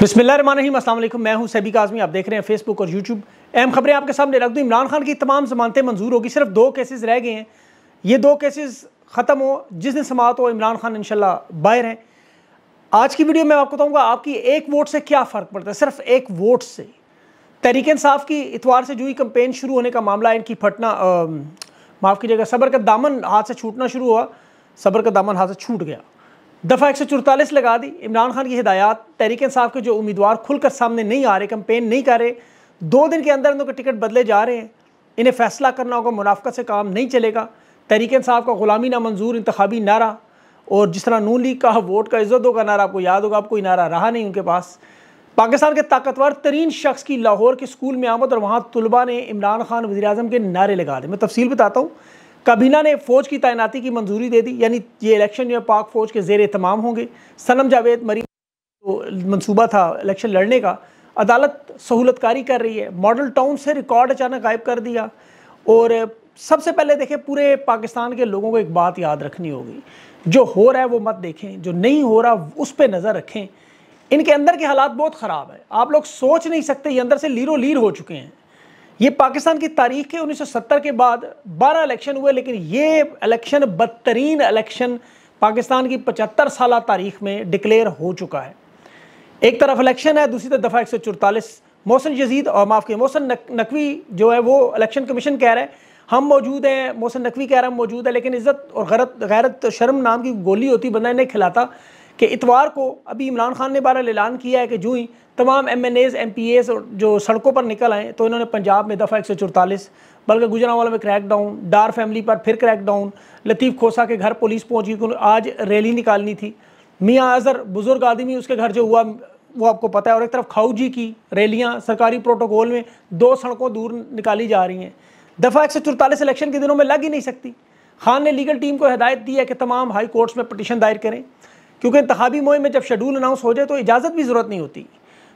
बिस्मिल्लाम मैं हूं सैबी काजमी आप देख रहे हैं फेसबुक और यूट्यूब अहम खबरें आपके सामने रख दूँ इमरान खान की तमाम जमानतें मंजूर होगी सिर्फ दो केसेस रह गए हैं ये दो केसेस ख़त्म हो जिस दिन समात हो इमरान खान इनशाला बाहर हैं आज की वीडियो में आपको बताऊँगा आपकी एक वोट से क्या फ़र्क पड़ता है सिर्फ एक वोट से तहरीक इंसाफ की इतवार से जुई कम्पेन शुरू होने का मामला इनकी फटना माफ़ कीजिएगा सबर का दामन हाथ से छूटना शुरू हुआ सबर का दामन हाथ से छूट गया दफ़ा एक सौ चौतालीस लगा दी इमरान खान की हिदायत तहरीक साहब के जो उम्मीदवार खुलकर सामने नहीं आ रहे कंपेन नहीं कर रहे दो दिन के अंदर उनके टिकट बदले जा रहे हैं इन्हें फैसला करना होगा मुनाफत से काम नहीं चलेगा तहरीक इंसाफ का ग़ुलामी नामंजूर इंतबी नारा और जिस तरह नू लीग का वोट का इज्जत होगा नारा आपको याद होगा आप कोई नारा रहा नहीं उनके पास पाकिस्तान के ताकतवर तरीन शख्स की लाहौर के स्कूल में आमद और वहाँ तलबा ने इमरान खान वजी अजम के नारे लगा दें मैं तफसील बताता हूँ काबीना ने फौज की तैनाती की मंजूरी दे दी यानी ये इलेक्शन जो है पाक फौज के जेर तमाम होंगे सनम जावेद मरी तो मनसूबा था इलेक्शन लड़ने का अदालत सहूलतकारी कर रही है मॉडल टाउन से रिकॉर्ड अचानक गायब कर दिया और सबसे पहले देखें पूरे पाकिस्तान के लोगों को एक बात याद रखनी होगी जो हो रहा है वो मत देखें जो नहीं हो रहा उस पर नज़र रखें इनके अंदर के हालात बहुत ख़राब है आप लोग सोच नहीं सकते ये अंदर से लीरो लीर हो चुके हैं ये पाकिस्तान की तारीख के 1970 के बाद 12 इलेक्शन हुए लेकिन ये इलेक्शन बदतरीन इलेक्शन पाकिस्तान की 75 साल तारीख में डिक्लेयर हो चुका है एक तरफ इलेक्शन है दूसरी तरफ दफ़ा एक मौसन यजीद और माफ़ किए मौसन नक, नकवी जो है वो इलेक्शन कमीशन कह रहे हैं हम मौजूद हैं मौसन नकवी कह रहे हैं मौजूद है लेकिन इज़्ज़त और गरत गैरत शर्म नाम की गोली होती बंदा इन्हें खिलाता कि इतवार को अभी इमरान खान ने बहरहाल ऐलान किया है कि जू ही तमाम M N As M P S जो सड़कों पर निकल आएँ तो इन्होंने पंजाब में दफ़ा एक सौ चौतालीस बल्कि गुजरावाला में क्रैक डाउन डार फैमिली पर फिर क्रैक डाउन लतीफ़ खोसा के घर पुलिस पहुँच गई आज रैली निकालनी थी मियाँ अजहर बुज़ुर्ग आदमी उसके घर जो हुआ वो आपको पता है और एक तरफ खाऊजी की रैलियाँ सरकारी प्रोटोकॉल में दो सड़कों दूर निकाली जा रही हैं दफ़ा एक सौ चौतालीस इलेक्शन के दिनों में लग ही नहीं सकती खान ने लीगल टीम को हिदायत दी है कि तमाम हाई कोर्ट्स में पटिशन दायर करें क्योंकि इंतबी मुहिम में जब शेड्यूल अनाउंस हो जाए तो इजाज़त भी ज़रूरत नहीं होती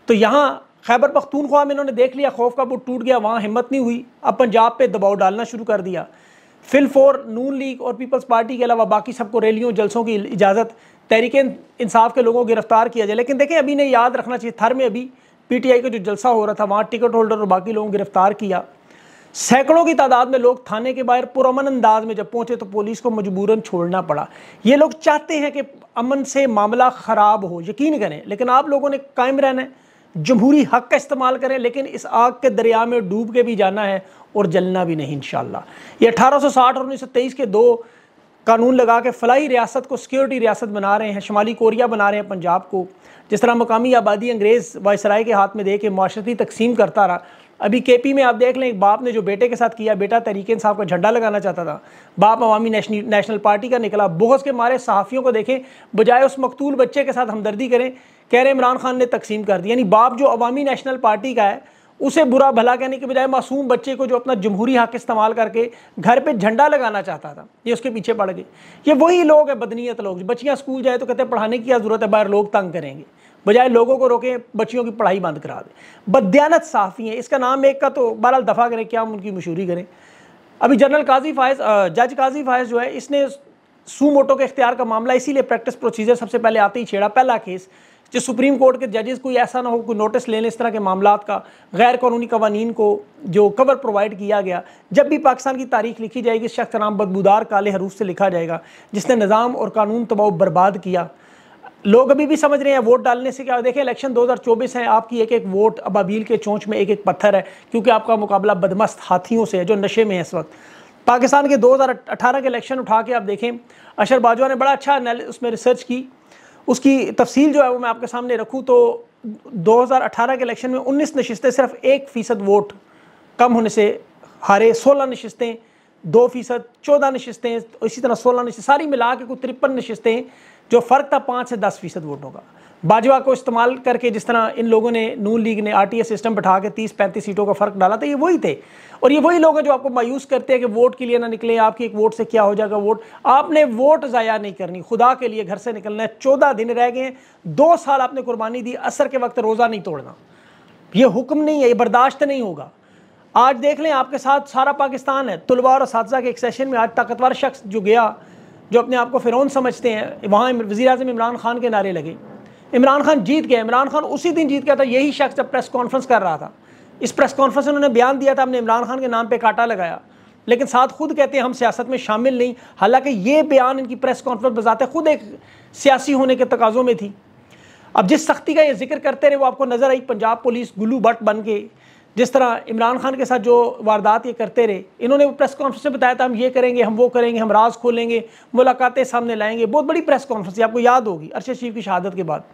तो यहाँ खैबर पख्तूनख्वा में इन्होंने देख लिया खौफ का बुट टूट गया वहाँ हिम्मत नहीं हुई अब पंजाब पर दबाव डालना शुरू कर दिया फिल फोर नून लीग और पीपल्स पार्टी के अलावा बाकी सबको रैलियों जलसों की इजाज़त तहरीक इंसाफ के लोगों को गिरफ्तार किया जाए लेकिन देखें अभी नहीं याद रखना चाहिए थर में अभी पी टी आई का जो जलसा हो रहा था वहाँ टिकट होल्डर और बाकी लोगों को गिरफ्तार किया सैकड़ों की तादाद में लोग थाने के बाहर पुरमन अंदाज में जब पहुंचे तो पुलिस को मजबूरन छोड़ना पड़ा ये लोग चाहते हैं कि अमन से मामला ख़राब हो यकीन करें लेकिन आप लोगों ने कायम रहना है जमहूरी हक का इस्तेमाल करें लेकिन इस आग के दरिया में डूब के भी जाना है और जलना भी नहीं इन ये साठ और तेईस के दो कानून लगा के फलाई रियासत को सिक्योरिटी रियासत बना रहे हैं शुमाली कोरिया बना रहे हैं पंजाब को जिस तरह मकामी आबादी अंग्रेज़ वायसराय के हाथ में दे के माशरती तकसीम करता रहा अभी केपी में आप देख लें एक बाप ने जो बेटे के साथ किया बेटा तरीके इंसाफ का झंडा लगाना चाहता था बाप अवामी नेशनल पार्टी का निकला बहुत के मारे सहाफ़ियों को देखें बजाय उस मकतूल बच्चे के साथ हमदर्दी करें कह रहे इमरान खान ने तकसीम कर दी यानी बाप जो अवामी नेशनल पार्टी का है उसे बुरा भला कहने के बजाय मासूम बच्चे को जो अपना जमहूरी हक इस्तेमाल करके घर पे झंडा लगाना चाहता था ये उसके पीछे पड़ गए ये वही लोग हैं बदनीत लोग बच्चियाँ स्कूल जाए तो कहते हैं पढ़ाने की क्या ज़रूरत है बाहर लोग तंग करेंगे बजाय लोगों को रोकें बच्चियों की पढ़ाई बंद करा दें बदयानत साफ़ी हैं इसका नाम एक का तो बहरहाल दफ़ा करें क्या हम उनकी मशहूरी करें अभी जनरल काजी फायज जज काजी फायज जो है इसने सू मोटो के इख्तियार का मामला इसीलिए प्रैक्टिस प्रोसीजर सबसे पहले आते ही छेड़ा पहला केस जो सुप्रीम कोर्ट के जजेस कोई ऐसा ना हो कोई नोटिस लेने इस तरह के मामला का गैर कानूनी कवानीन को जो कवर प्रोवाइड किया गया जब भी पाकिस्तान की तारीख लिखी जाएगी शख्स नाम बदबूदार काले हरूफ से लिखा जाएगा जिसने निज़ाम और कानून तबाह बर्बाद किया लोग अभी भी समझ रहे हैं वोट डालने से क्या देखें इलेक्शन 2024 है आपकी एक एक वोट अब अबील के चोंच में एक एक पत्थर है क्योंकि आपका मुकाबला बदमस्त हाथियों से है जो नशे में है इस वक्त पाकिस्तान के 2018 के इलेक्शन उठा के आप देखें अशर बाजवा ने बड़ा अच्छा उसमें रिसर्च की उसकी तफसील जो है वो मैं आपके सामने रखूँ तो दो के इलेक्शन में उन्नीस नशस्तें सिर्फ एक फ़ीसद वोट कम होने से हारे सोलह नशस्तें दो फ़ीसद चौदह नशस्तें इसी तरह सोलह नशस्त सारी मिला के कुछ तिरपन नशस्तें जो फ़र्क था पाँच से दस फीसद वोटों का बाजवा को इस्तेमाल करके जिस तरह इन लोगों ने नून लीग ने एस सिस्टम बैठा के तीस पैंतीस सीटों का फ़र्क डाला था तो ये वही थे और ये वही लोग हैं जो आपको मायूस करते हैं कि वोट के लिए ना निकले आपकी एक वोट से क्या हो जाएगा वोट आपने वोट ज़ाया नहीं करनी खुदा के लिए घर से निकलना है चौदह दिन रह गए दो साल आपने कुर्बानी दी असर के वक्त रोज़ा नहीं तोड़ना ये हुक्म नहीं है ये बर्दाश्त नहीं होगा आज देख लें आपके साथ सारा पाकिस्तान है तलवार और साथ के एक सेशन में आज ताकतवर शख्स जो गया जो अपने आप को फ़िरौन समझते हैं वहाँ वज़ी अजम इमरान खान के नारे लगे इमरान खान जीत गया इमरान खान उसी दिन जीत गया था यही शख्स जब प्रेस कॉन्फ्रेंस कर रहा था इस प्रेस कॉन्फ्रेंस में उन्होंने बयान दिया था हमने इमरान खान के नाम पर काटा लगाया लेकिन साथ खुद कहते हैं हम सियासत में शामिल नहीं हालांकि ये बयान इनकी प्रेस कॉन्फ्रेंस बजाते खुद एक सियासी होने के तकाज़ों में थी अब जिस सख्ती का ये जिक्र करते रहे वो आपको नज़र आई पंजाब पुलिस गुलू भट्ट बन के जिस तरह इमरान खान के साथ जो वारदात ये करते रहे इन्होंने वो प्रेस कॉन्फ्रेंस में बताया था हम ये करेंगे हम वो करेंगे हम राज खोलेंगे मुलाकातें सामने लाएंगे बहुत बड़ी प्रेस कॉन्फ्रेंस थी आपको याद होगी अरशद शरीफ की शहादत के बाद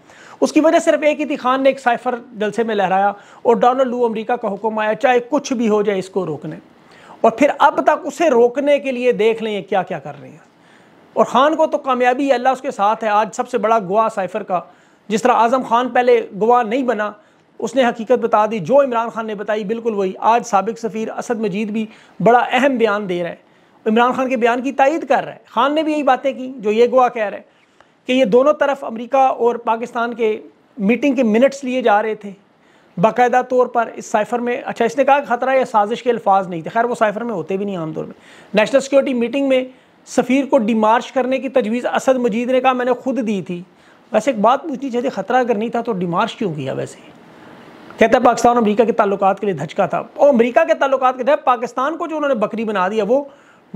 उसकी वजह सिर्फ एक ही थी खान ने एक साइफर जलसे में लहराया और डोनल्ड लू अमरीका का हुक्म आया चाहे कुछ भी हो जाए इसको रोकने और फिर अब तक उसे रोकने के लिए देख लें क्या क्या कर रहे हैं और ख़ान को तो कामयाबी अल्लाह उसके साथ है आज सबसे बड़ा गोवा साइफर का जिस तरह आज़म खान पहले गोवा नहीं बना उसने हकीकत बता दी जो इमरान खान ने बताई बिल्कुल वही आज सबक सफ़ीर असद मजीद भी बड़ा अहम बयान दे रहा है इमरान खान के बयान की तायद कर रहा है खान ने भी यही बातें की जो ये गोवा कह रहे हैं कि ये दोनों तरफ अमरीका और पाकिस्तान के मीटिंग के मिनट्स लिए जा रहे थे बाकायदा तौर पर इस साइफर में अच्छा इसने कहा ख़तरा या साजिश के अल्फाज नहीं थे खैर वो साइफर में होते भी नहीं आमतौर में नेशनल सिक्योरिटी मीटिंग में सफ़ीर को डिमार्च करने की तजवीज़ असद मजीद ने कहा मैंने खुद दी थी वैसे एक बात पूछनी चाहिए ख़तरा अगर नहीं था तो डिमार्च क्यों किया वैसे कहता है पाकिस्तान और अमरीका के ताल्लुकात के लिए धचका था और अमरीका के ताल्लुकात के तहत पाकिस्तान को जो उन्होंने बकरी बना दिया वो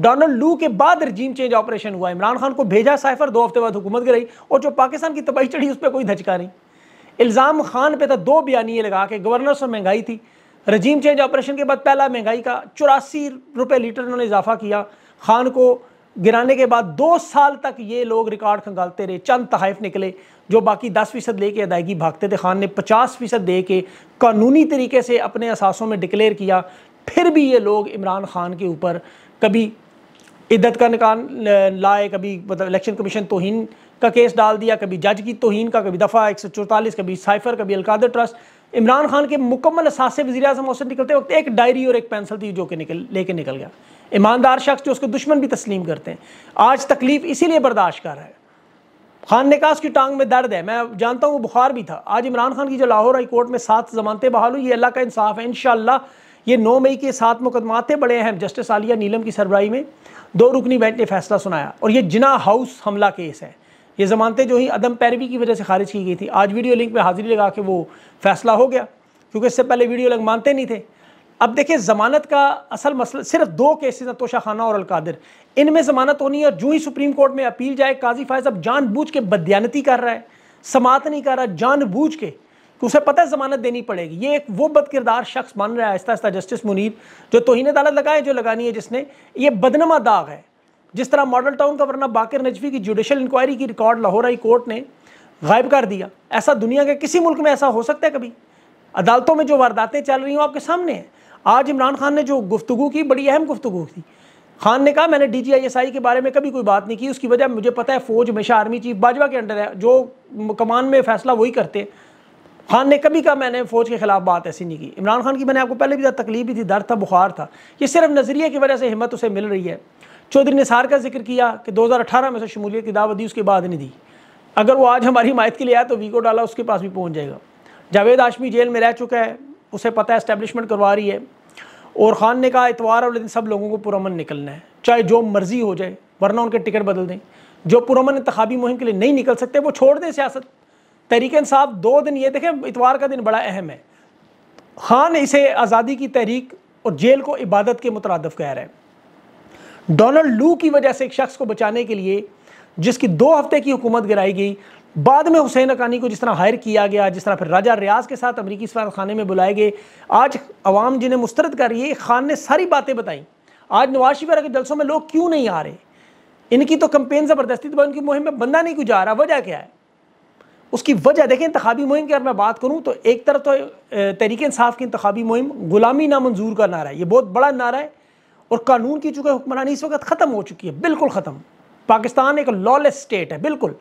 डोनाल्ड लू के बाद रजीम चेंज ऑपरेशन हुआ इमरान खान को भेजा साइफर दो हफ्ते बाद हुकूमत गई और जो पाकिस्तान की तबाही चढ़ी उस पर कोई धचका नहीं इल्ज़ाम खान पे था दो बयानिए लगा के गवर्नर से महंगाई थी रजीम चेंज ऑपरेशन के बाद पहला महंगाई का चौरासी रुपये लीटर उन्होंने इजाफा किया खान को गिराने के बाद दो साल तक ये लोग रिकॉर्ड खंगालते रहे चंद तहफ़ निकले जो बाकी दस फीसद ले के अदायगी भागते थे खान ने पचास फीसद दे के कानूनी तरीके से अपने असासों में डिक्लेयर किया फिर भी ये लोग इमरान खान के ऊपर कभी इद्दत का निकान लाए कभी मतलब इलेक्शन कमीशन तोहन का केस डाल दिया कभी जज की तोहन का कभी दफ़ा एक सौ चौतालीस कभी साइफर कभी अलकादर ट्रस्ट इमरान खान के मुकम्मल असासे वजी अजम हौसैन निकलते वक्त एक डायरी और एक पेंसिल थी जो कि निकल लेके निकल गया ईमानदार शख्स जो उसको दुश्मन भी तस्लीम करते हैं आज तकलीफ़ इसीलिए बर्दाश्त कर रहा है खान ने कहा उसकी टांग में दर्द है मैं जानता हूँ वो बुखार भी था आज इमरान खान की जो लाहौर हाई कोर्ट में सात जमानतें बहाल हुई ये अल्लाह का इंसाफ है इन ये नौ मई के सात मुकदमाते बड़े अहम जस्टिस आलिया नीलम की सरबराई में दो रुकनी बेंच ने फैसला सुनाया और ये जिना हाउस हमला केस है ये जमानतें जो ही अदम पैरवी की वजह से खारिज की गई थी आज वीडियो लिंक में हाजिरी लगा के वो फैसला हो गया क्योंकि इससे पहले वीडियो लग मानते नहीं थे अब देखिए ज़मानत का असल मसला सिर्फ दो केसेस हैं तोशा खाना और अलकादिर इनमें ज़मानत होनी है और जो ही सुप्रीम कोर्ट में अपील जाए काजी फायज अब जानबूझ के बदयानती कर रहा है समात नहीं कर रहा जानबूझ के कि उसे पता है ज़मानत देनी पड़ेगी ये एक वो बदकिरदार शख्स बन रहा है आहिस्ता आहिस्ता जस्टिस मुनीर जो तोहन अदालत लगाए जो लगानी है जिसने ये बदनमा दाग है जिस तरह मॉडल टाउन का वरना बाकर नजफी की जुडिशल इंक्वायरी की रिकॉर्ड लाहौर हाई कोर्ट ने गायब कर दिया ऐसा दुनिया के किसी मुल्क में ऐसा हो सकता है कभी अदालतों में जो वारदातें चल रही हूँ आपके सामने हैं आज इमरान खान ने जो गुफ्तु की बड़ी अहम गुफ्तु की खान ने कहा मैंने D G I S I के बारे में कभी कोई बात नहीं की उसकी वजह मुझे पता है फ़ौज हमेशा आर्मी चीफ बाजवा के अंडर है जो कमान में फैसला वही करते खान ने कभी कहा मैंने फ़ौज के ख़िलाफ़ बात ऐसी नहीं की इमरान खान की मैंने आपको पहले भी ज़्यादा तकलीफ भी थी दर्द था बुखार था ये सिर्फ नज़रिए की वजह से हिम्मत उसे मिल रही है चौधरी निसार का जिक्र किया कि 2018 में से शमूलियत की दावत दी उसके बाद नहीं दी अगर वो आज हमारी हिमायत के लिए आया तो वीको डाला उसके पास भी पहुँच जाएगा जावेद आशमी जेल में रह चुका है उसे पता है इस्टेब्लिशमेंट करवा रही है और ख़ान ने कहा इतवार वाले दिन सब लोगों को पुरमन निकलना है चाहे जो मर्ज़ी हो जाए वरना उनके टिकट बदल दें जो पुरमन इंतबी मुहिम के लिए नहीं निकल सकते वो छोड़ दें सियासत तहरीक साहब दो दिन ये देखें इतवार का दिन बड़ा अहम है खान इसे आज़ादी की तहरीक और जेल को इबादत के मुतरदफ कह रहे हैं डोनाल्ड लू की वजह से एक शख्स को बचाने के लिए जिसकी दो हफ्ते की हुकूमत गिराई गई बाद में हुसैन अकानी को जिस तरह हायर किया गया जिस तरह फिर राजा रियाज के साथ अमरीकी खाने में बुलाए गए आज अवाम जिन्हें मुस्तरद कर रही है खान ने सारी बातें बताई आज नवाज शिफर के जलसों में लोग क्यों नहीं आ रहे इनकी तो कंपेन ज़बरदस्ती तो उनकी मुहिम में बंदा नहीं गुजार रहा वजह क्या है उसकी वजह देखें इंतबी मुहिम की अगर मैं बात करूँ तो एक तरफ तो तहरीक इंसाफ की इंतबी मुहिम गुलामी नामंजूर का नारा है ये बहुत बड़ा नारा है और कानून की चूँकि हुक्मरानी इस वक्त ख़त्म हो चुकी है बिल्कुल ख़त्म पाकिस्तान एक लॉलेस स्टेट है बिल्कुल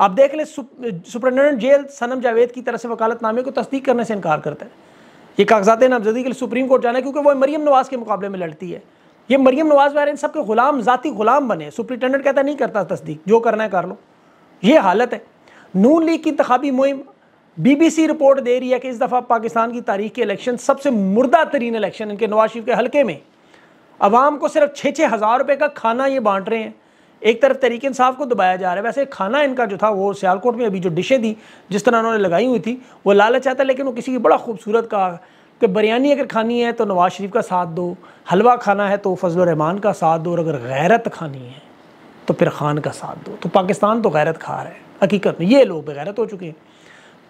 आप देख लें सुप्रिटेंडेंट जेल सनम जावेद की तरफ से वकालतनामे को तस्दीक करने से इनकार करता है ये कागजात नामजदी के लिए सुप्रीम कोर्ट जाना है क्योंकि वो मरीम नवाज़ के मुकाबले में लड़ती है ये मरीम नवाज़ वगैरह इन सबके गुलाम ज़ाती गुलाम बने सुप्रिटेंडेंट कहता नहीं करता तस्दीक जो करना है कर लो ये हालत है नून लीग की इंतबी मुहिम बीबीसी रिपोर्ट दे रही है कि इस दफ़ा पाकिस्तान की तारीख के इलेक्शन सबसे मुर्दा तरीन इलेक्शन इनके नवाज शरीफ के हल्के में आवाम को सिर्फ छः छः हज़ार रुपये का खाना ये बांट रहे हैं एक तरफ तरीक इंसाफ को दबाया जा रहा है वैसे खाना इनका जो था वो सियालकोट में अभी जो डिशें थी जिस तरह उन्होंने लगाई हुई थी वो लालच आता लेकिन वो किसी की बड़ा खूबसूरत कहा कि बिरयानी अगर खानी है तो नवाज शरीफ का साथ दो हलवा खाना है तो फजल रहमान का साथ दो और अगर गैरत खानी है तो फिर खान का साथ दो तो पाकिस्तान तो गैरत खा रहा है हकीकत में ये लोग बेगैरत हो चुके हैं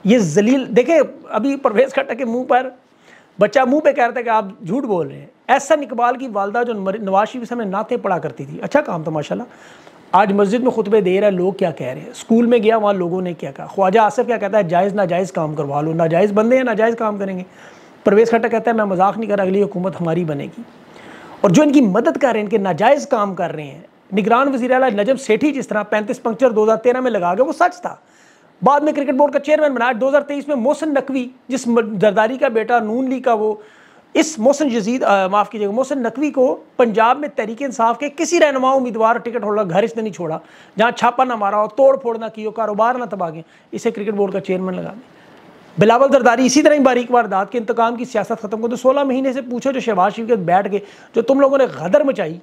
ये जलील देखें अभी परवेज़ खट्टा के मुँह पर बच्चा मुंह पे कह रहा था कि आप झूठ बोल रहे हैं ऐसा इकबाल की वालदा जो नवाज शरीफ से नाते पढ़ा करती थी अच्छा काम था माशाल्लाह आज मस्जिद में खुतबे दे रहा है लोग क्या कह रहे हैं स्कूल में गया वहाँ लोगों ने क्या कहा ख्वाजा आसफ क्या कहता है जायज़ नाजायज़ काम करवा लो नाजायज़ बंदे हैं नाजायज़ काम करेंगे परवेज़ खट्टा कहता है मैं मजाक नहीं कर अगली हुकूमत हमारी बनेगी और जो इनकी मदद कर रहे हैं इनके नाजायज़ काम कर रहे हैं निगरान वजी नजम सेठी जिस तरह पैंतीस पंक्चर दो हज़ार तेरह में लगा गया वो सच था बाद में क्रिकेट बोर्ड का चेयरमैन बनाया 2023 में मोहसन नकवी जिस जरदारी का बेटा नून ली का वो इस मोहसन जजीद माफ़ कीजिएगा मोहसन नकवी को पंजाब में तहरीक इंसाफ के किसी रहनुमा उम्मीदवार टिकट होल्डर घर इसने नहीं छोड़ा जहाँ छापा ना मारा हो तोड़ फोड़ ना किया हो कारोबार ना तबाह इसे क्रिकेट बोर्ड का चेयरमैन लगा दें बिलावल दरदारी इसी तरह ही बारीक वारदात के इंतकाम की सियासत खत्म दो तो सोलह महीने से पूछो जो शहबाज शरीफ के बैठ गए जो तुम लोगों ने गदर मचाई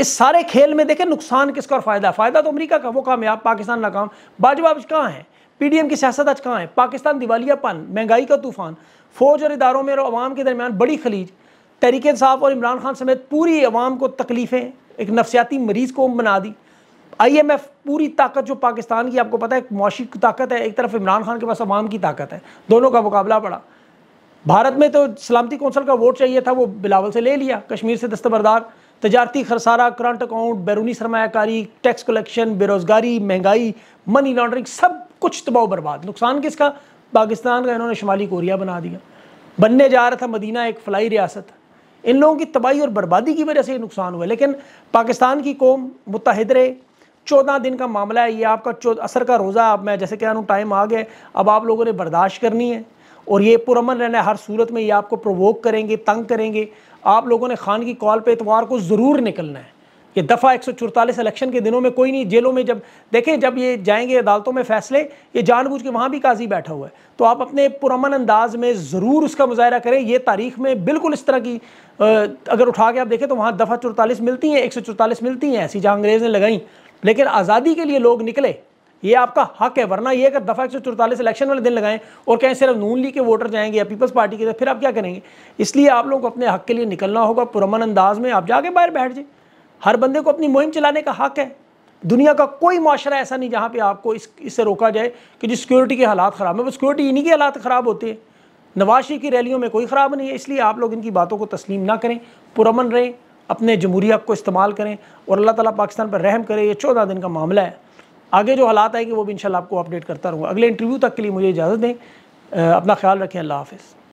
इस सारे खेल में देखें नुकसान किसका और फायदा फायदा तो अमरीका का वो कामयाब पाकिस्तान नाकाम बाजवा कहाँ है पीडीएम की सियासत आज कहाँ है पाकिस्तान दिवालियापन महंगाई का तूफान फौज और इदारों में और अवाम के दरमियान बड़ी खलीज तहरीक साहब और इमरान खान समेत पूरी आवाम को तकलीफ़ें एक नफसियाती मरीज को बना दी आई एम एफ पूरी ताकत जो पाकिस्तान की आपको पता है एक मौशी ताकत है एक तरफ इमरान खान के पास अवाम की ताकत है दोनों का मुकाबला पड़ा भारत में तो सलामती कौंसल का वोट चाहिए था वो बिलावल से ले लिया कश्मीर से दस्तबरदार तजारती खरसारा करंट अकाउंट बैरूनी सरमाकारी टैक्स कलेक्शन बेरोज़गारी महंगाई मनी लॉन्ड्रिंग सब कुछ तबाह बर्बाद नुकसान किसका पाकिस्तान का इन्होंने शुमाली कोरिया बना दिया बनने जा रहा था मदीना एक फलाई रियासत इन लोगों की तबाही और बर्बादी की वजह से ये नुकसान हुआ लेकिन पाकिस्तान की कौम मुतहद रहे चौदह दिन का मामला है ये आपका असर का रोज़ा अब मैं जैसे कह रहा हूँ टाइम आ गया अब आप लोगों ने बर्दाश्त करनी है और ये पुरमन रहना है हर सूरत में ये आपको प्रोवोक करेंगे तंग करेंगे आप लोगों ने खान की कॉल पर इतवार को ज़रूर निकलना है ये दफ़ा एक इलेक्शन के दिनों में कोई नहीं जेलों में जब देखें जब ये जाएंगे अदालतों में फैसले ये जानबूझ के वहाँ भी काजी बैठा हुआ है तो आप अपने पुरमन अंदाज में ज़रूर उसका मुजाहरा करें ये तारीख में बिल्कुल इस तरह की अगर उठा के आप देखें तो वहाँ दफ़ा चौतालीस मिलती हैं एक मिलती हैं ऐसी जहाँ अंग्रेज़ ने लगाई लेकिन आज़ादी के लिए लोग निकले ये आपका हक है वरना ये अगर दफा एक सौ चौतालीस इलेक्शन वाले दिन लगाएं और कहें सिर्फ नून लीग के वोटर जाएंगे या पीपल्स पार्टी के तो फिर आप क्या करेंगे इसलिए आप लोगों को अपने हक के लिए निकलना होगा पुरमन अंदाज में आप जाके बाहर बैठ जाए हर बंदे को अपनी मुहिम चलाने का हक है दुनिया का कोई माशरा ऐसा नहीं जहाँ पर आपको इस इससे रोका जाए कि जो सिक्योरिटी के हालात ख़राब हैं वो सिक्योरिटी इन्हीं के हालात ख़राब होते हैं नवाशी की रैलियों में कोई ख़राब नहीं है इसलिए आप लोग इनकी बातों को तस्लीम ना करें पुरमन रहें अपने जमहूरी हक को इस्तेमाल करें और अल्लाह ताला पाकिस्तान पर रहम करें ये चौदह दिन का मामला है आगे जो हालात आएंगे वो भी इंशाल्लाह आपको अपडेट करता रहूँगा अगले इंटरव्यू तक के लिए मुझे इजाज़त दें अपना ख्याल रखें अल्लाह हाफिज़